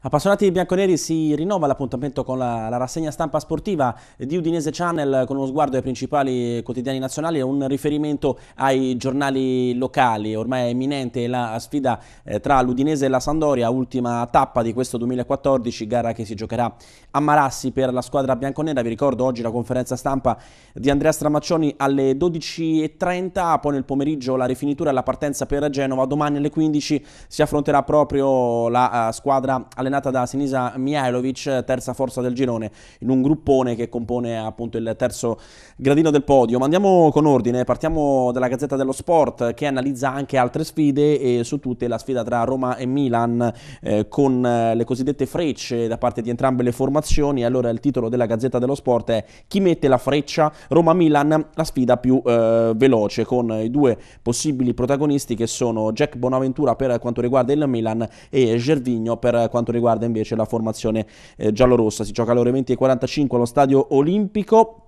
Appassionati di bianconeri si rinnova l'appuntamento con la, la, rassegna stampa sportiva di Udinese Channel con uno sguardo ai principali quotidiani nazionali e un riferimento ai giornali locali. Ormai è imminente la sfida eh, tra l'Udinese e la Sandoria, ultima tappa di questo 2014, gara che si giocherà a Marassi per la squadra bianconera. Vi ricordo oggi la conferenza stampa di Andrea Stramaccioni alle 12.30, poi nel pomeriggio la rifinitura e la partenza per Genova. Domani alle 15 si affronterà proprio la uh, squadra alle allenata da Sinisa Mihailovic, terza forza del girone, in un gruppone che compone appunto il terzo gradino del podio. Ma andiamo con ordine, partiamo dalla Gazzetta dello Sport che analizza anche altre sfide e su tutte la sfida tra Roma e Milan eh, con eh, le cosiddette frecce da parte di entrambe le formazioni. Allora il titolo della Gazzetta dello Sport è Chi mette la freccia? Roma-Milan, la sfida più eh, veloce con i due possibili protagonisti che sono Jack Bonaventura per quanto riguarda il Milan e Gervigno per quanto riguarda riguarda invece la formazione eh, giallorossa. Si gioca alle ore 20.45 allo stadio olimpico.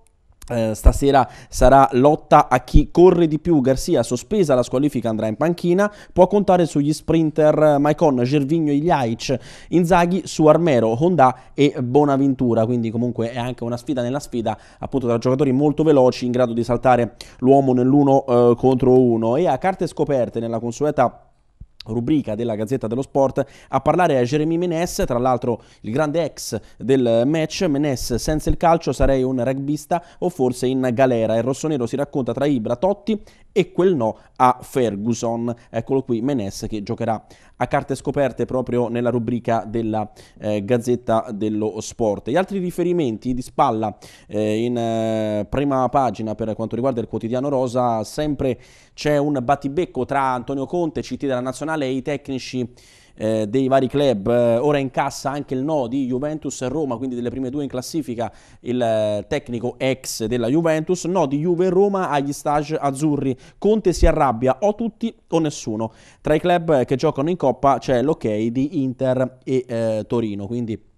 Eh, stasera sarà lotta a chi corre di più. Garcia sospesa la squalifica, andrà in panchina. Può contare sugli sprinter Maicon, Gervigno, Igliaic, Inzaghi su Armero, Honda e Bonaventura. Quindi, comunque, è anche una sfida nella sfida appunto tra giocatori molto veloci in grado di saltare l'uomo nell'uno eh, contro uno. E a carte scoperte nella consueta rubrica della Gazzetta dello Sport a parlare a Jeremy Menes, tra l'altro il grande ex del match, Menes senza il calcio sarei un rugbista o forse in galera, il rossonero si racconta tra Ibra, Totti e quel no a Ferguson, eccolo qui Menes che giocherà a carte scoperte proprio nella rubrica della eh, Gazzetta dello Sport. Gli altri riferimenti di spalla eh, in eh, prima pagina per quanto riguarda il quotidiano rosa, sempre c'è un battibecco tra Antonio Conte, CT della Nazionale e i tecnici eh, dei vari club, eh, ora incassa anche il no di Juventus e Roma, quindi delle prime due in classifica, il eh, tecnico ex della Juventus, no di Juve e Roma agli stage azzurri, Conte si arrabbia o tutti o nessuno, tra i club che giocano in Coppa c'è l'ok di Inter e eh, Torino, quindi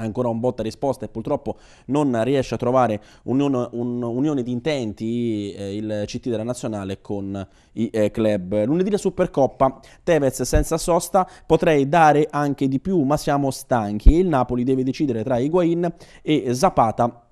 ancora un botta risposta e purtroppo non riesce a trovare un'unione un, un di intenti eh, il CT della nazionale con i eh, club. Lunedì la Supercoppa, Tevez senza sosta, potrei dare anche di più ma siamo stanchi. Il Napoli deve decidere tra Higuain e Zapata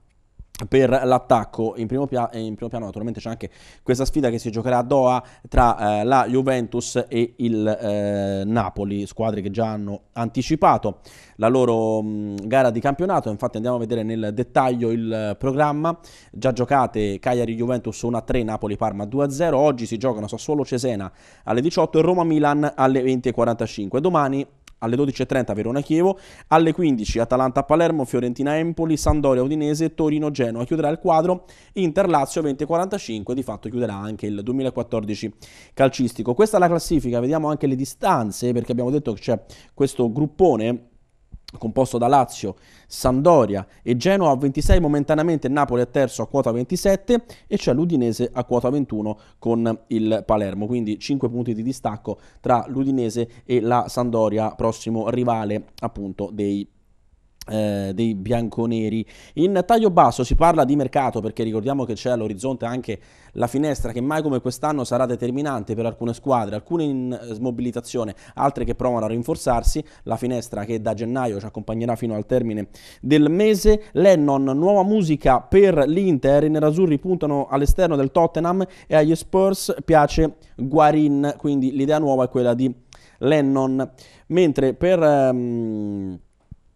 per l'attacco in primo, pia- eh, in primo, piano naturalmente c'è anche questa sfida che si giocherà a Doha tra eh, la Juventus e il eh, Napoli, squadre che già hanno anticipato la loro mh, mm, gara di campionato, infatti andiamo a vedere nel dettaglio il programma, già giocate Cagliari-Juventus 1-3, Napoli-Parma 2-0, oggi si giocano Sassuolo-Cesena alle 18 e Roma-Milan alle 20.45, domani alle 12.30 Verona-Chievo, alle 15 Atalanta-Palermo, Fiorentina-Empoli, Sandoria-Udinese, Torino-Genoa chiuderà il quadro, Inter-Lazio 20.45 di fatto chiuderà anche il 2014 calcistico. Questa è la classifica, vediamo anche le distanze perché abbiamo detto che c'è questo gruppone composto da Lazio, Sandoria e Genoa a 26 momentaneamente Napoli a terzo a quota 27 e c'è l'Udinese a quota 21 con il Palermo, quindi 5 punti di distacco tra l'Udinese e la Sandoria, prossimo rivale appunto dei eh, dei bianconeri. In taglio basso si parla di mercato perché ricordiamo che c'è all'orizzonte anche la finestra che mai come quest'anno sarà determinante per alcune squadre, alcune in eh, smobilitazione, altre che provano a rinforzarsi, la finestra che da gennaio ci accompagnerà fino al termine del mese. Lennon, nuova musica per l'Inter, i nerazzurri puntano all'esterno del Tottenham e agli Spurs piace Guarin, quindi l'idea nuova è quella di Lennon. Mentre per... Um,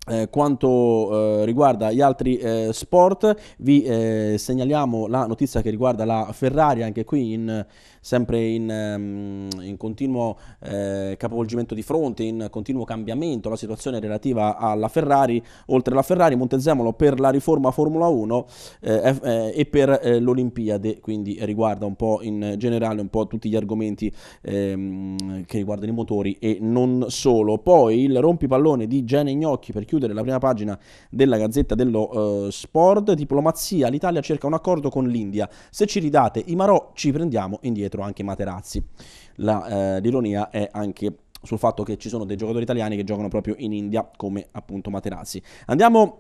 eh, quanto eh, riguarda gli altri eh, sport, vi eh, segnaliamo la notizia che riguarda la Ferrari, anche qui in sempre in, ehm, in continuo eh, capovolgimento di fronte, in continuo cambiamento la situazione relativa alla Ferrari, oltre alla Ferrari Montezemolo per la riforma Formula 1 eh, eh, e per eh, l'Olimpiade, quindi riguarda un po' in generale un po' tutti gli argomenti ehm, che riguardano i motori e non solo. Poi il rompipallone di Gene Gnocchi per chiudere la prima pagina della Gazzetta dello eh, Sport, diplomazia, l'Italia cerca un accordo con l'India, se ci ridate i Marò ci prendiamo indietro dietro anche Materazzi. La, eh, l'ironia è anche sul fatto che ci sono dei giocatori italiani che giocano proprio in India come appunto Materazzi. Andiamo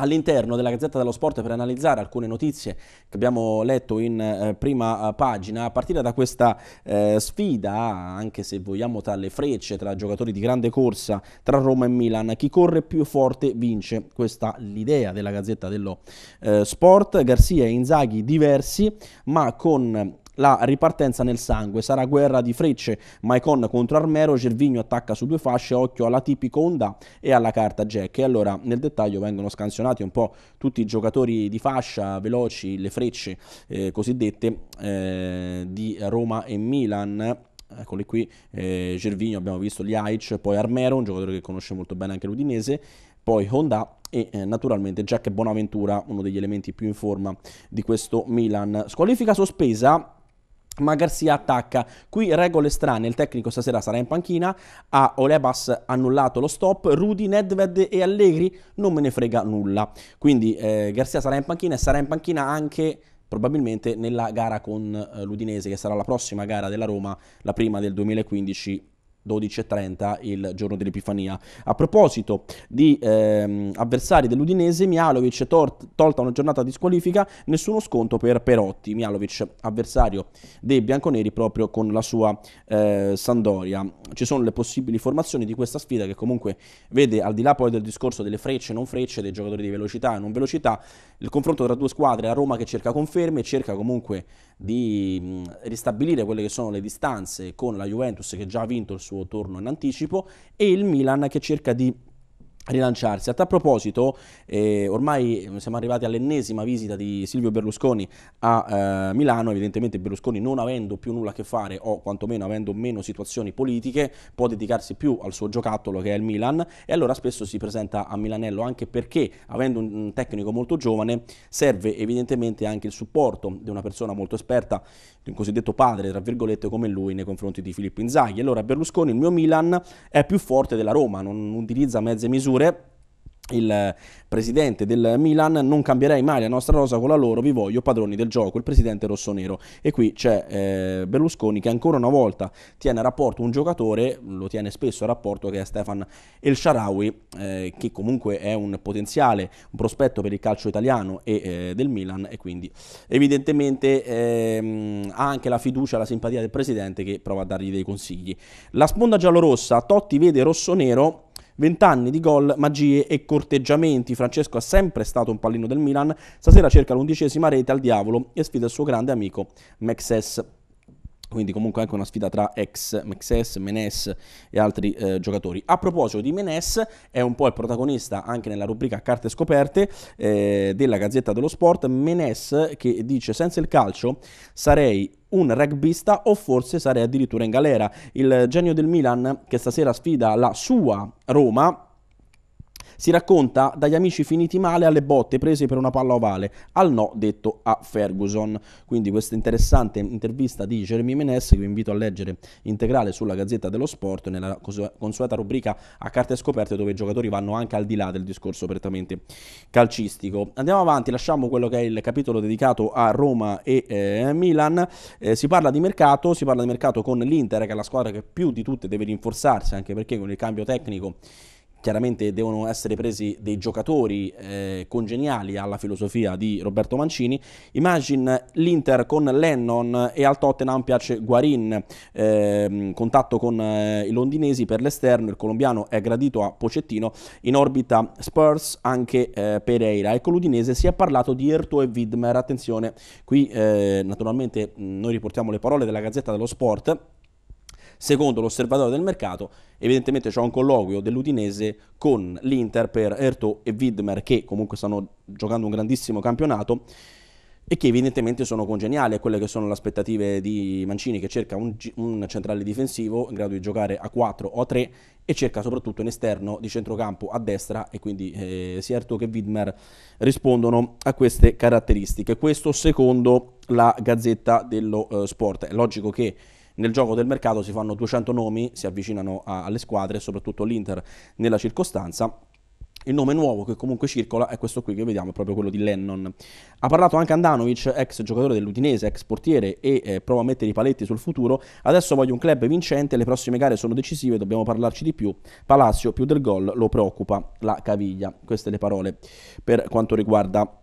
all'interno della Gazzetta dello Sport per analizzare alcune notizie che abbiamo letto in eh, prima eh, pagina, a partire da questa eh, sfida, anche se vogliamo tra le frecce, tra giocatori di grande corsa, tra Roma e Milan, chi corre più forte vince, questa l'idea della Gazzetta dello eh, Sport, Garzia e Inzaghi diversi, ma con la ripartenza nel sangue. Sarà guerra di frecce, Maicon contro Armero, Gervigno attacca su due fasce, occhio alla tipica Honda e alla carta Jack. E allora nel dettaglio vengono scansionati un po' tutti i giocatori di fascia, veloci, le frecce eh, cosiddette eh, di Roma e Milan eccoli qui, eh, Gervinho abbiamo visto gli Aic, poi Armero, un giocatore che conosce molto bene anche l'Udinese, poi Honda e eh, naturalmente Jack Bonaventura, uno degli elementi più in forma di questo Milan. Squalifica sospesa ma Garcia attacca. Qui regole strane, il tecnico stasera sarà in panchina, a Olebas annullato lo stop, Rudy, Nedved e Allegri non me ne frega nulla. Quindi eh, Garcia sarà in panchina e sarà in panchina anche probabilmente nella gara con eh, l'Udinese, che sarà la prossima gara della Roma, la prima del 2015 12.30 il giorno dell'Epifania. A proposito di ehm, avversari dell'Udinese, Mialovic tort- tolta una giornata di squalifica, nessuno sconto per Perotti. Mialovic avversario dei bianconeri proprio con la sua eh, Sandoria. Ci sono le possibili formazioni di questa sfida che comunque vede al di là poi del discorso delle frecce e non frecce, dei giocatori di velocità e non velocità, il confronto tra due squadre, a Roma che cerca conferme cerca comunque di mh, ristabilire quelle che sono le distanze con la Juventus che già ha vinto il suo suo turno in anticipo e il Milan che cerca di rilanciarsi. A tal proposito, eh, ormai siamo arrivati all'ennesima visita di Silvio Berlusconi a eh, Milano, evidentemente Berlusconi non avendo più nulla a che fare o quantomeno avendo meno situazioni politiche, può dedicarsi più al suo giocattolo che è il Milan e allora spesso si presenta a Milanello anche perché avendo un tecnico molto giovane serve evidentemente anche il supporto di una persona molto esperta, di un cosiddetto padre, tra virgolette, come lui nei confronti di Filippo Inzaghi. Allora Berlusconi, il mio Milan, è più forte della Roma, non utilizza mezze misure pure il presidente del Milan non cambierei mai la nostra rosa con la loro vi voglio padroni del gioco il presidente rossonero e qui c'è eh, Berlusconi che ancora una volta tiene a rapporto un giocatore lo tiene spesso a rapporto che è Stefan El Sharawi eh, che comunque è un potenziale un prospetto per il calcio italiano e eh, del Milan e quindi evidentemente ehm, ha anche la fiducia la simpatia del presidente che prova a dargli dei consigli la sponda giallorossa Totti vede rossonero Vent'anni di gol, magie e corteggiamenti. Francesco ha sempre stato un pallino del Milan. Stasera cerca l'undicesima rete al diavolo e sfida il suo grande amico Mexes quindi comunque anche una sfida tra ex Mexes, Menes e altri eh, giocatori. A proposito di Menes, è un po' il protagonista anche nella rubrica Carte scoperte eh, della Gazzetta dello Sport, Menes che dice senza il calcio sarei un rugbista o forse sarei addirittura in galera. Il genio del Milan che stasera sfida la sua Roma si racconta dagli amici finiti male alle botte prese per una palla ovale, al no detto a Ferguson. Quindi questa interessante intervista di Jeremy Menes che vi invito a leggere integrale sulla Gazzetta dello Sport nella consueta rubrica a carte scoperte dove i giocatori vanno anche al di là del discorso prettamente calcistico. Andiamo avanti, lasciamo quello che è il capitolo dedicato a Roma e eh, Milan. Eh, si parla di mercato, si parla di mercato con l'Inter che è la squadra che più di tutte deve rinforzarsi anche perché con il cambio tecnico chiaramente devono essere presi dei giocatori eh, congeniali alla filosofia di Roberto Mancini. Imagine l'Inter con Lennon e al Tottenham piace Guarin, eh, contatto con eh, i londinesi per l'esterno, il colombiano è gradito a Pocettino, in orbita Spurs anche eh, Pereira e con l'Udinese si è parlato di Erto e Widmer, attenzione, qui eh, naturalmente mm, noi riportiamo le parole della Gazzetta dello Sport Secondo l'osservatorio del mercato, evidentemente c'è un colloquio dell'Udinese con l'Inter per Erto e Widmer che comunque stanno giocando un grandissimo campionato e che evidentemente sono congeniali a quelle che sono le aspettative di Mancini che cerca un, un, centrale difensivo in grado di giocare a 4 o a 3 e cerca soprattutto un esterno di centrocampo a destra e quindi eh, sia Erto che Widmer rispondono a queste caratteristiche. Questo secondo la Gazzetta dello eh, Sport. È logico che nel gioco del mercato si fanno 200 nomi, si avvicinano a, alle squadre, soprattutto l'Inter nella circostanza. Il nome nuovo che comunque circola è questo qui che vediamo, è proprio quello di Lennon. Ha parlato anche Andanovic, ex giocatore dell'Udinese, ex portiere e eh, prova a mettere i paletti sul futuro. Adesso voglio un club vincente, le prossime gare sono decisive, dobbiamo parlarci di più. Palazzo più del gol lo preoccupa la caviglia. Queste le parole per quanto riguarda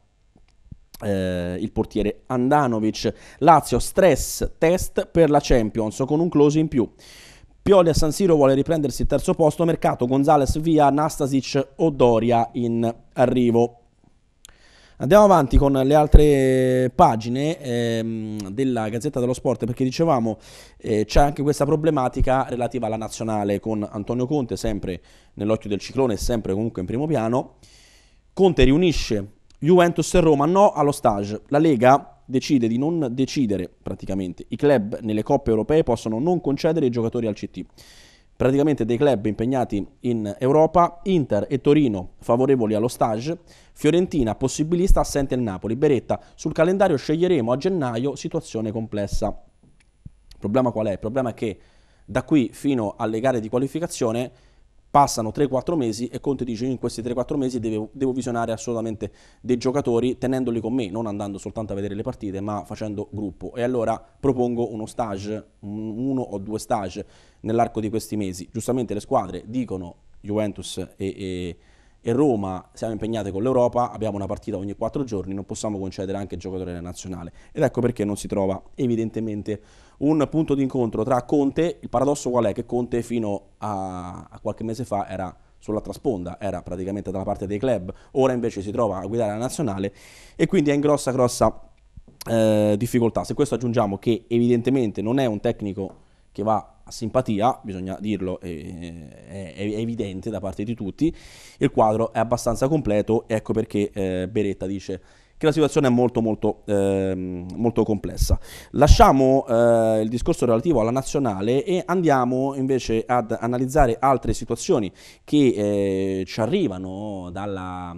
eh, il portiere Andanovic. Lazio stress test per la Champions con un close in più. Pioli a San Siro vuole riprendersi il terzo posto, mercato Gonzales via Nastasic Doria in arrivo. Andiamo avanti con le altre pagine ehm, della Gazzetta dello Sport perché dicevamo eh, c'è anche questa problematica relativa alla nazionale con Antonio Conte sempre nell'occhio del ciclone e sempre comunque in primo piano. Conte riunisce Juventus e Roma no allo stage. La Lega decide di non decidere praticamente. I club nelle coppe europee possono non concedere i giocatori al CT. Praticamente dei club impegnati in Europa, Inter e Torino favorevoli allo stage, Fiorentina possibilista assente il Napoli, Beretta sul calendario sceglieremo a gennaio situazione complessa. Il problema qual è? Il problema è che da qui fino alle gare di qualificazione Passano 3-4 mesi e Conte dice in questi 3-4 mesi devo, devo, visionare assolutamente dei giocatori tenendoli con me, non andando soltanto a vedere le partite ma facendo gruppo. E allora propongo uno stage, uno o due stage nell'arco di questi mesi. Giustamente le squadre dicono Juventus e, e e Roma siamo impegnate con l'Europa, abbiamo una partita ogni quattro giorni, non possiamo concedere anche il giocatore della nazionale. Ed ecco perché non si trova evidentemente un punto d'incontro tra Conte, il paradosso qual è? Che Conte fino a, a qualche mese fa era sull'altra sponda, era praticamente dalla parte dei club, ora invece si trova a guidare la nazionale e quindi è in grossa grossa eh, difficoltà. Se questo aggiungiamo che evidentemente non è un tecnico che va a simpatia, bisogna dirlo, è, è, è, evidente da parte di tutti, il quadro è abbastanza completo, ecco perché eh, Beretta dice che la situazione è molto molto, ehm, molto complessa. Lasciamo eh, il discorso relativo alla nazionale e andiamo invece ad analizzare altre situazioni che eh, ci arrivano dalla,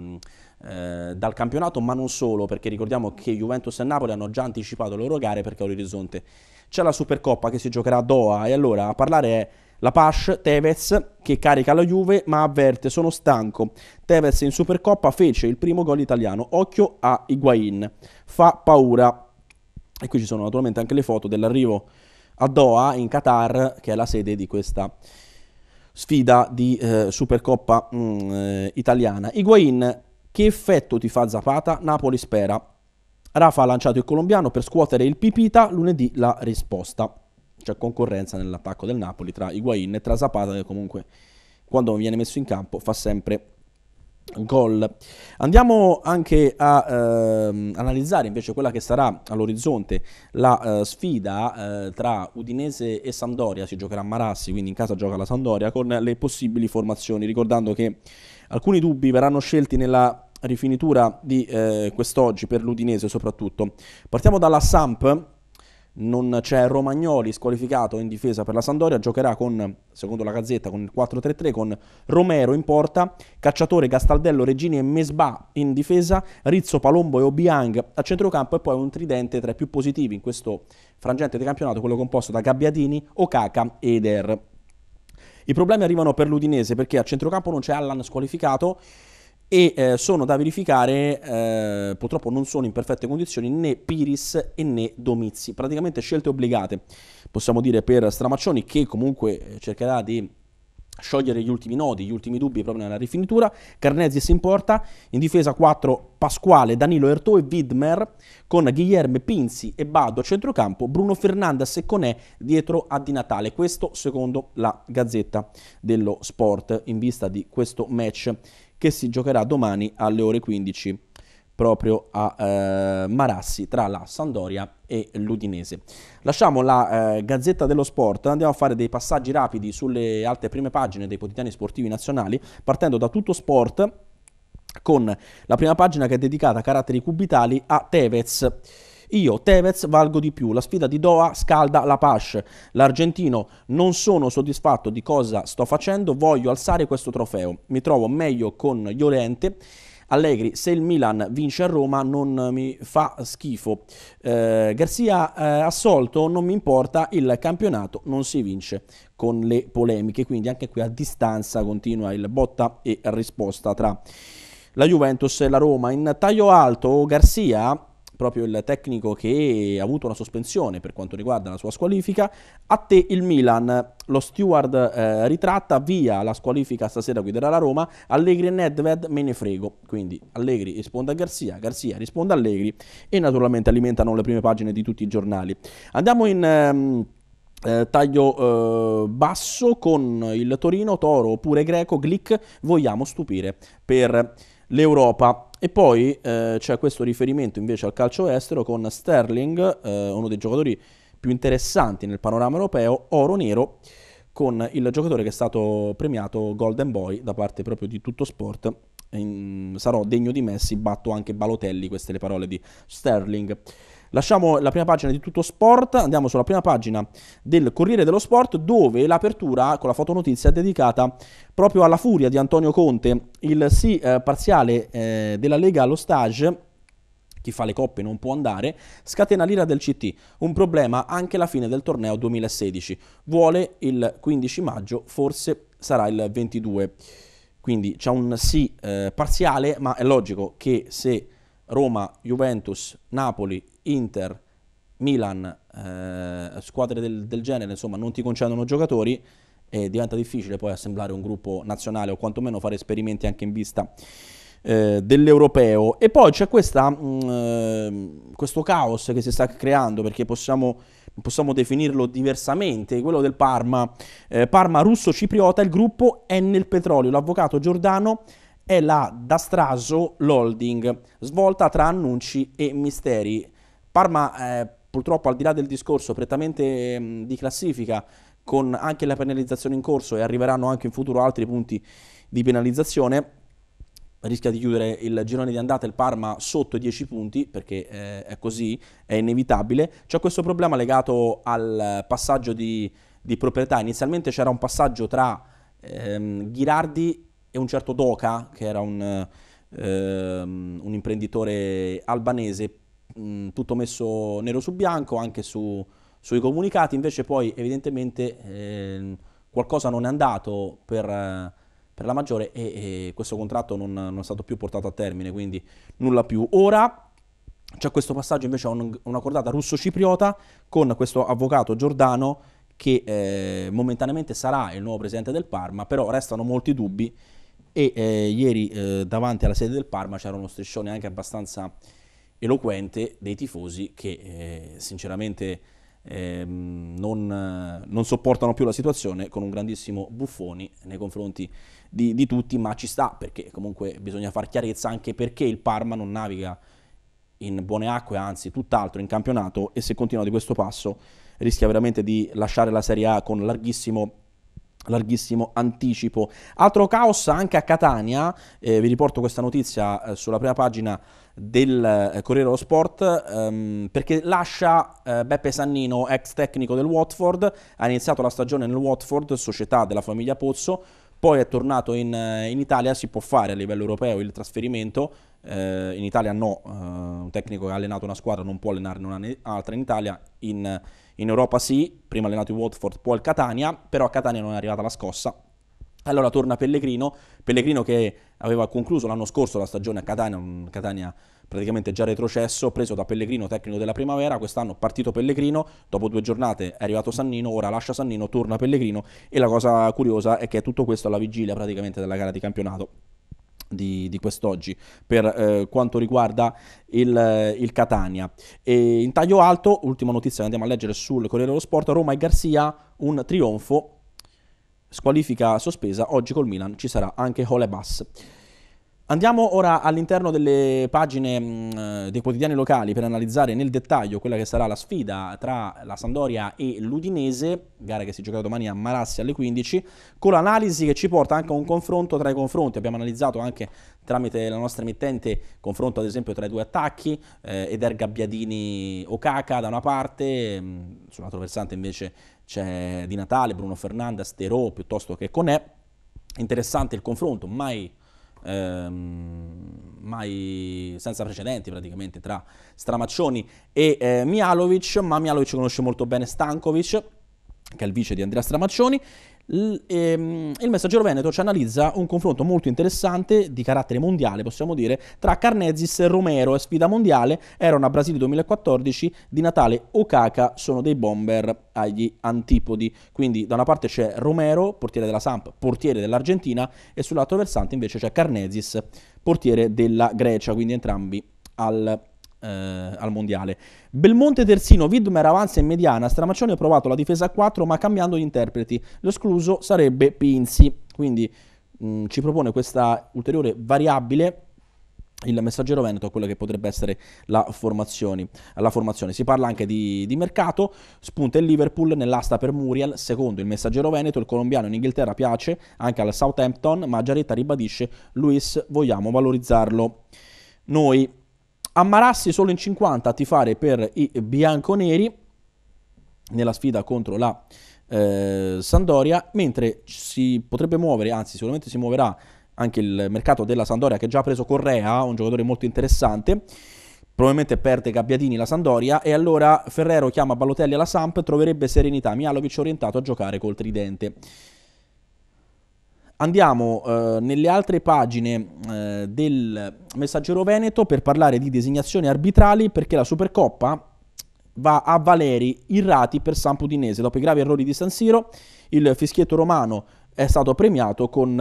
eh, dal campionato, ma non solo, perché ricordiamo che Juventus e Napoli hanno già anticipato le loro gare perché Orizzonte c'è la Supercoppa che si giocherà a Doha e allora a parlare è la Pash Tevez che carica la Juve ma avverte sono stanco. Tevez in Supercoppa fece il primo gol italiano, occhio a Higuain, fa paura. E qui ci sono naturalmente anche le foto dell'arrivo a Doha in Qatar che è la sede di questa sfida di eh, Supercoppa mh, mm, eh, italiana. Higuain, che effetto ti fa Zapata? Napoli spera Rafa ha lanciato il colombiano per scuotere il Pipita, lunedì la risposta. C'è concorrenza nell'attacco del Napoli tra Higuain e tra Zapata che comunque quando viene messo in campo fa sempre gol. Andiamo anche a ehm, analizzare invece quella che sarà all'orizzonte la eh, sfida eh, tra Udinese e Sandoria, si giocherà a Marassi, quindi in casa gioca la Sandoria con le possibili formazioni, ricordando che alcuni dubbi verranno scelti nella rifinitura di eh, quest'oggi per l'Udinese soprattutto. Partiamo dalla Samp, non c'è Romagnoli squalificato in difesa per la Sandoria, giocherà con, secondo la Gazzetta, con il 4-3-3 con Romero in porta, Cacciatore, Gastaldello, Regini e Mesba in difesa, Rizzo, Palombo e Obiang a centrocampo e poi un tridente tra i più positivi in questo frangente di campionato, quello composto da Gabbiadini, Okaka e Eder. I problemi arrivano per l'Udinese perché a centrocampo non c'è Allan squalificato, e eh, sono da verificare, eh, purtroppo non sono in perfette condizioni né Piris e né Domizi, praticamente scelte obbligate, possiamo dire per Stramaccioni che comunque eh, cercherà di sciogliere gli ultimi nodi, gli ultimi dubbi proprio nella rifinitura, Carnezzi si importa, in difesa 4 Pasquale, Danilo Ertò e Widmer, con Guilherme, Pinzi e Bado a centrocampo, Bruno Fernandes e Conè dietro a Di Natale, questo secondo la Gazzetta dello Sport in vista di questo match che si giocherà domani alle ore 15 proprio a eh, Marassi tra la Sandoria e l'Udinese. Lasciamo la eh, Gazzetta dello Sport, andiamo a fare dei passaggi rapidi sulle altre prime pagine dei quotidiani sportivi nazionali, partendo da tutto sport con la prima pagina che è dedicata a caratteri cubitali a Tevez. Io, Tevez, valgo di più. La sfida di Doha scalda la Pash. L'argentino non sono soddisfatto di cosa sto facendo, voglio alzare questo trofeo. Mi trovo meglio con Iolente. Allegri, se il Milan vince a Roma non mi fa schifo. Eh, Garzia eh, assolto, non mi importa, il campionato non si vince con le polemiche, quindi anche qui a distanza continua il botta e risposta tra la Juventus e la Roma. In taglio alto Garzia proprio il tecnico che ha avuto una sospensione per quanto riguarda la sua squalifica. A te il Milan, lo steward eh, ritratta, via la squalifica stasera guiderà la Roma, Allegri e Nedved me ne frego, quindi Allegri risponde a Garzia, Garzia risponde a Allegri e naturalmente alimentano le prime pagine di tutti i giornali. Andiamo in... Ehm, eh, taglio eh, basso con il Torino, Toro oppure Greco, Glick, vogliamo stupire per l'Europa. E poi eh, c'è questo riferimento invece al calcio estero con Sterling, eh, uno dei giocatori più interessanti nel panorama europeo, oro nero, con il giocatore che è stato premiato Golden Boy da parte proprio di tutto sport. In, sarò degno di Messi, batto anche Balotelli, queste le parole di Sterling. Lasciamo la prima pagina di tutto sport, andiamo sulla prima pagina del Corriere dello Sport dove l'apertura con la fotonotizia è dedicata proprio alla furia di Antonio Conte, il sì eh, parziale eh, della Lega allo stage chi fa le coppe non può andare, scatena l'ira del CT, un problema anche alla fine del torneo 2016. Vuole il 15 maggio, forse sarà il 22. Quindi c'è un sì eh, parziale, ma è logico che se Roma, Juventus, Napoli Inter, Milan, eh, squadre del, del, genere, insomma, non ti concedono giocatori, e diventa difficile poi assemblare un gruppo nazionale o quantomeno fare esperimenti anche in vista eh, dell'europeo. E poi c'è questa, mh, mm, eh, questo caos che si sta creando perché possiamo, possiamo definirlo diversamente, quello del Parma. Eh, Parma russo-cipriota, il gruppo è nel petrolio, l'avvocato Giordano è la Dastraso straso l'holding, svolta tra annunci e misteri. Parma eh, purtroppo al di là del discorso prettamente mh, mm, di classifica con anche la penalizzazione in corso e arriveranno anche in futuro altri punti di penalizzazione rischia di chiudere il girone di andata il Parma sotto i 10 punti perché eh, è così, è inevitabile c'è questo problema legato al passaggio di, di proprietà inizialmente c'era un passaggio tra ehm, Ghirardi e un certo Doca che era un, ehm, un imprenditore albanese mh, mm, tutto messo nero su bianco anche su, sui comunicati, invece poi evidentemente eh, qualcosa non è andato per, eh, per la maggiore e, e questo contratto non, non, è stato più portato a termine, quindi nulla più. Ora c'è questo passaggio invece a un, una cordata russo-cipriota con questo avvocato Giordano che eh, momentaneamente sarà il nuovo presidente del Parma, però restano molti dubbi e eh, ieri eh, davanti alla sede del Parma c'era uno striscione anche abbastanza eloquente dei tifosi che eh, sinceramente eh, non, non, sopportano più la situazione con un grandissimo buffoni nei confronti di, di, tutti, ma ci sta perché comunque bisogna far chiarezza anche perché il Parma non naviga in buone acque, anzi tutt'altro in campionato e se continua di questo passo rischia veramente di lasciare la Serie A con larghissimo larghissimo anticipo. Altro caos anche a Catania, eh, vi riporto questa notizia eh, sulla prima pagina del eh, Corriere dello Sport ehm, perché lascia eh, Beppe Sannino, ex tecnico del Watford, ha iniziato la stagione nel Watford, società della famiglia Pozzo, poi è tornato in, eh, in Italia, si può fare a livello europeo il trasferimento, eh, in Italia no, un tecnico che ha allenato una squadra non può allenarne un'altra in Italia, in Italia in Europa sì, prima allenato in Watford, poi al Catania, però a Catania non è arrivata la scossa. Allora torna Pellegrino, Pellegrino che aveva concluso l'anno scorso la stagione a Catania, Catania praticamente già retrocesso, preso da Pellegrino, tecnico della primavera, quest'anno partito Pellegrino, dopo due giornate è arrivato Sannino, ora lascia Sannino, torna Pellegrino e la cosa curiosa è che è tutto questo alla vigilia praticamente della gara di campionato di, di quest'oggi per eh, quanto riguarda il, eh, il Catania. E in taglio alto, ultima notizia che andiamo a leggere sul Corriere dello Sport, Roma e Garzia, un trionfo, squalifica sospesa, oggi col Milan ci sarà anche Holebas. Andiamo ora all'interno delle pagine mh, mm, eh, dei quotidiani locali per analizzare nel dettaglio quella che sarà la sfida tra la Sandoria e l'Udinese, gara che si giocherà domani a Marassi alle 15, con l'analisi che ci porta anche a un confronto tra i confronti. Abbiamo analizzato anche tramite la nostra emittente confronto ad esempio tra i due attacchi, eh, Eder Gabbiadini-Okaka da una parte, mm, sull'altro versante invece c'è Di Natale, Bruno Fernandez, Terò piuttosto che Conè. Interessante il confronto, mai ehm, mai senza precedenti praticamente tra Stramaccioni e eh, Mialovic, ma Mialovic conosce molto bene Stankovic che è il vice di Andrea Stramaccioni Ehm, il messaggero Veneto ci analizza un confronto molto interessante di carattere mondiale, possiamo dire, tra Carnezis e Romero e sfida mondiale era una Brasile 2014 di Natale Okaka sono dei bomber agli antipodi. Quindi da una parte c'è Romero, portiere della Samp, portiere dell'Argentina e sull'altro versante invece c'è Carnezis, portiere della Grecia, quindi entrambi al eh, al mondiale. Belmonte terzino, Widmer avanza in mediana, Stramaccioni ha provato la difesa a 4 ma cambiando gli interpreti, l'escluso sarebbe Pinzi, quindi mh, mm, ci propone questa ulteriore variabile il messaggero veneto a quella che potrebbe essere la formazione. La formazione. Si parla anche di, di, mercato, spunta il Liverpool nell'asta per Muriel, secondo il messaggero veneto, il colombiano in Inghilterra piace anche al Southampton, ma Giaretta ribadisce Luis vogliamo valorizzarlo. Noi Ammarassi solo in 50 a tifare per i bianconeri nella sfida contro la eh, Sandoria, mentre si potrebbe muovere, anzi sicuramente si muoverà anche il mercato della Sandoria che ha già preso Correa, un giocatore molto interessante. Probabilmente perde Gabbiadini la Sandoria e allora Ferrero chiama Ballotelli alla Samp, troverebbe serenità Mialovic orientato a giocare col tridente. Andiamo eh, nelle altre pagine eh, del Messaggero Veneto per parlare di designazioni arbitrali perché la Supercoppa va a Valeri Irrati per Sampudinese. Dopo i gravi errori di San Siro, il fischietto romano è stato premiato con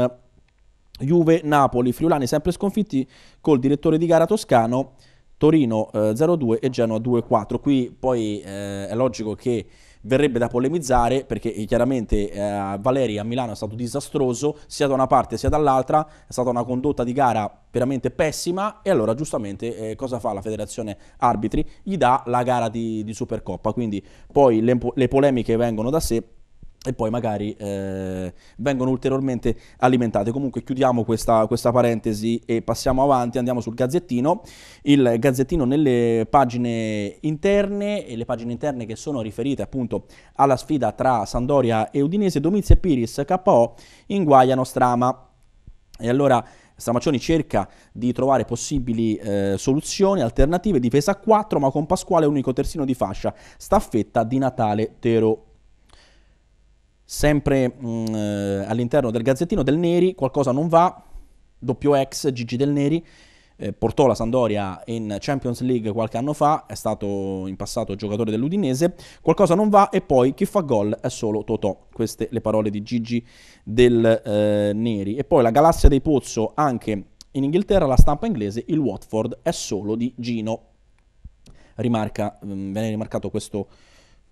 Juve-Napoli. Friulani sempre sconfitti col direttore di gara toscano Torino eh, 0-2 e Genoa 2-4. Qui poi eh, è logico che verrebbe da polemizzare perché eh, chiaramente eh, Valeri a Milano è stato disastroso sia da una parte sia dall'altra, è stata una condotta di gara veramente pessima e allora giustamente eh, cosa fa la federazione arbitri? Gli dà la gara di, di Supercoppa, quindi poi le, le polemiche vengono da sé e poi magari eh, vengono ulteriormente alimentate. Comunque chiudiamo questa, questa, parentesi e passiamo avanti, andiamo sul gazzettino. Il gazzettino nelle pagine interne, e le pagine interne che sono riferite appunto alla sfida tra Sandoria e Udinese, Domizia e Piris, KO, inguaiano Strama. E allora... Stramaccioni cerca di trovare possibili eh, soluzioni alternative, difesa a 4 ma con Pasquale unico terzino di fascia, staffetta di Natale Tero Sempre mh, mm, eh, all'interno del Gazzettino del Neri, qualcosa non va, doppio ex Gigi del Neri, eh, portò la Sandoria in Champions League qualche anno fa, è stato in passato giocatore dell'Udinese, qualcosa non va e poi chi fa gol è solo Totò, queste le parole di Gigi del eh, Neri. E poi la galassia dei Pozzo anche in Inghilterra, la stampa inglese, il Watford è solo di Gino. Rimarca, mh, mm, viene rimarcato questo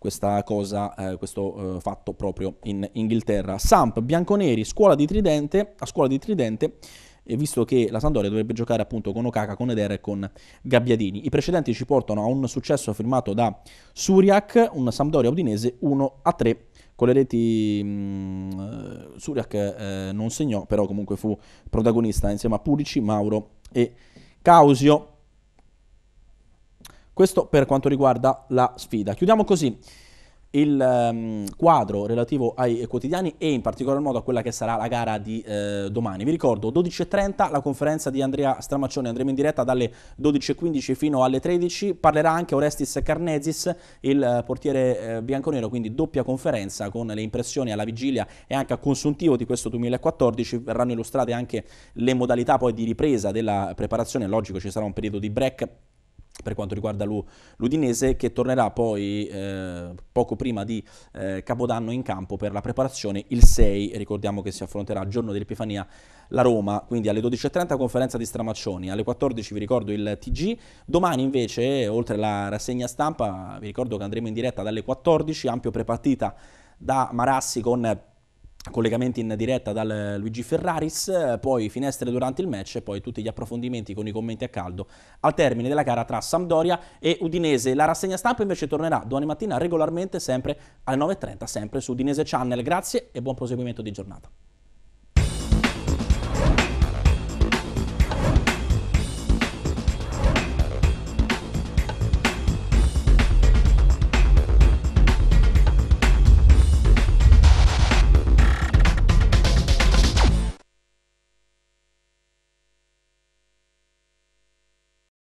questa cosa, eh, questo eh, fatto proprio in Inghilterra. Samp, bianconeri, scuola di Tridente, a scuola di Tridente visto che la Sampdoria dovrebbe giocare appunto con Okaka, con Eder e con Gabbiadini. I precedenti ci portano a un successo firmato da Suriak, un Sampdoria udinese 1-3 con le reti mh, mm, eh, Suriak eh, non segnò, però comunque fu protagonista insieme a Pulici, Mauro e Causio. Questo per quanto riguarda la sfida. Chiudiamo così il um, quadro relativo ai quotidiani e in particolar modo a quella che sarà la gara di eh, domani. Vi ricordo 12.30 la conferenza di Andrea Stramaccione, andremo in diretta dalle 12.15 fino alle 13, parlerà anche Orestis Carnezis, il eh, portiere eh, bianconero, quindi doppia conferenza con le impressioni alla vigilia e anche a consuntivo di questo 2014, verranno illustrate anche le modalità poi di ripresa della preparazione, logico ci sarà un periodo di break per quanto riguarda l'Udinese, che tornerà poi eh, poco prima di eh, Capodanno in campo per la preparazione il 6, ricordiamo che si affronterà il giorno dell'Epifania la Roma, quindi alle 12.30 conferenza di Stramaccioni, alle 14 vi ricordo il TG, domani invece oltre alla rassegna stampa vi ricordo che andremo in diretta dalle 14, ampio prepartita da Marassi con collegamenti in diretta dal Luigi Ferraris, poi finestre durante il match e poi tutti gli approfondimenti con i commenti a caldo al termine della gara tra Sampdoria e Udinese. La rassegna stampa invece tornerà domani mattina regolarmente sempre alle 9.30, sempre su Udinese Channel. Grazie e buon proseguimento di giornata.